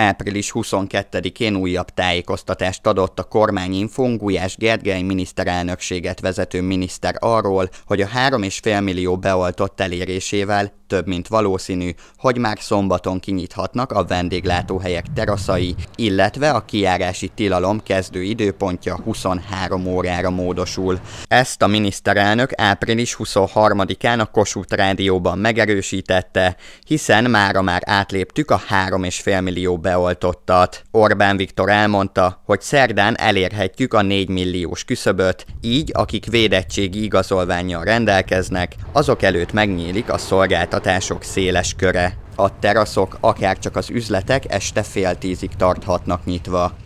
Április 22-én újabb tájékoztatást adott a kormányinfón Gulyás Gergely miniszterelnökséget vezető miniszter arról, hogy a 3,5 millió beoltott elérésével több mint valószínű, hogy már szombaton kinyithatnak a vendéglátóhelyek teraszai, illetve a kiárási tilalom kezdő időpontja 23 órára módosul. Ezt a miniszterelnök április 23-án a Kossuth Rádióban megerősítette, hiszen mára már átléptük a 3,5 millió beoltottat. Orbán Viktor elmondta, hogy szerdán elérhetjük a 4 milliós küszöböt, így akik védettségi igazolványjal rendelkeznek, azok előtt megnyílik a szolgáltatások széles köre. A teraszok, akár csak az üzletek este fél tízig tarthatnak nyitva.